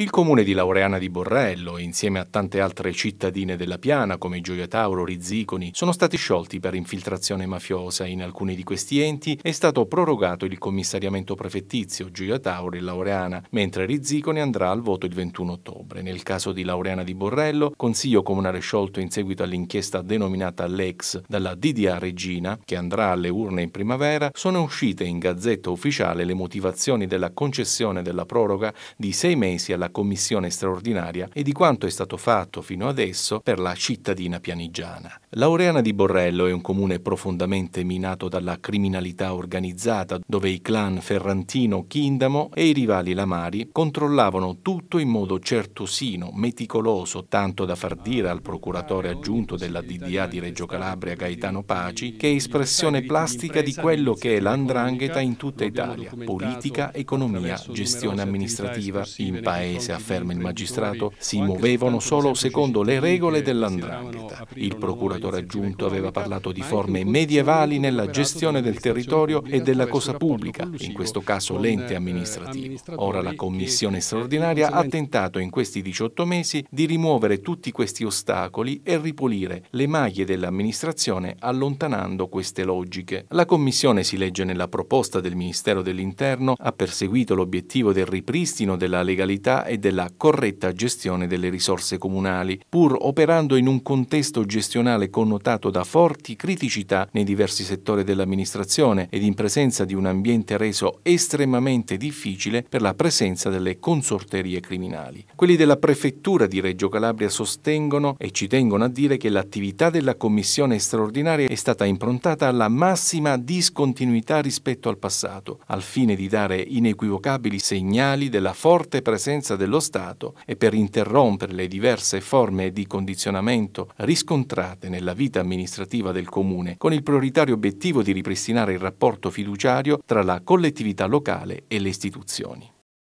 Il comune di Laureana di Borrello, insieme a tante altre cittadine della Piana come Gioia Tauro, Rizziconi, sono stati sciolti per infiltrazione mafiosa. In alcuni di questi enti è stato prorogato il commissariamento prefettizio Gioia Tauro e Laureana, mentre Rizziconi andrà al voto il 21 ottobre. Nel caso di Laureana di Borrello, consiglio comunale sciolto in seguito all'inchiesta denominata Lex dalla DDA Regina, che andrà alle urne in primavera, sono uscite in gazzetta ufficiale le motivazioni della concessione della proroga di sei mesi alla della commissione straordinaria e di quanto è stato fatto fino adesso per la cittadina pianigiana. Laureana di Borrello è un comune profondamente minato dalla criminalità organizzata, dove i clan Ferrantino, Chindamo e i rivali Lamari controllavano tutto in modo certosino, meticoloso, tanto da far dire al procuratore aggiunto della DDA di Reggio Calabria Gaetano Paci che è espressione plastica di quello che è l'andrangheta in tutta Italia, politica, economia, gestione amministrativa in paese paese, afferma il magistrato, si muovevano solo secondo le regole dell'andrangheta. Il procuratore aggiunto aveva parlato di forme medievali nella gestione del territorio e della cosa pubblica, in questo caso l'ente eh, amministrativo. Ora la commissione eh, straordinaria ha tentato in questi 18 mesi di rimuovere tutti questi ostacoli e ripulire le maglie dell'amministrazione allontanando queste logiche. La commissione, si legge nella proposta del Ministero dell'Interno, ha perseguito l'obiettivo del ripristino della legalità e della corretta gestione delle risorse comunali, pur operando in un contesto gestionale connotato da forti criticità nei diversi settori dell'amministrazione ed in presenza di un ambiente reso estremamente difficile per la presenza delle consorterie criminali. Quelli della Prefettura di Reggio Calabria sostengono e ci tengono a dire che l'attività della Commissione straordinaria è stata improntata alla massima discontinuità rispetto al passato, al fine di dare inequivocabili segnali della forte presenza dello Stato e per interrompere le diverse forme di condizionamento riscontrate nella vita amministrativa del Comune, con il prioritario obiettivo di ripristinare il rapporto fiduciario tra la collettività locale e le istituzioni.